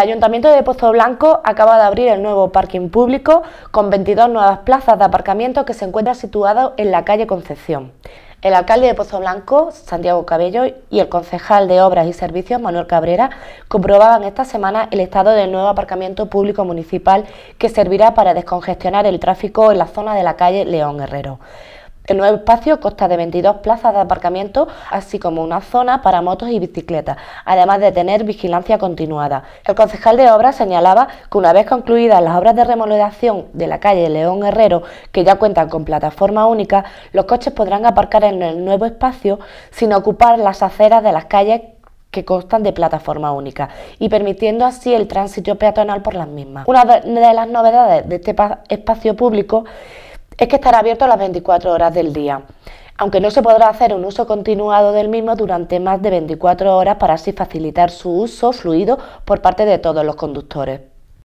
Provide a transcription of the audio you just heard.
El Ayuntamiento de Pozo Blanco acaba de abrir el nuevo parking público con 22 nuevas plazas de aparcamiento que se encuentra situado en la calle Concepción. El alcalde de Pozo Blanco, Santiago Cabello, y el concejal de Obras y Servicios, Manuel Cabrera, comprobaban esta semana el estado del nuevo aparcamiento público municipal que servirá para descongestionar el tráfico en la zona de la calle León Herrero. El nuevo espacio consta de 22 plazas de aparcamiento, así como una zona para motos y bicicletas, además de tener vigilancia continuada. El concejal de obras señalaba que una vez concluidas las obras de remodelación de la calle León Herrero, que ya cuentan con plataforma única, los coches podrán aparcar en el nuevo espacio sin ocupar las aceras de las calles que constan de plataforma única y permitiendo así el tránsito peatonal por las mismas. Una de las novedades de este espacio público es que estará abierto las 24 horas del día, aunque no se podrá hacer un uso continuado del mismo durante más de 24 horas para así facilitar su uso fluido por parte de todos los conductores.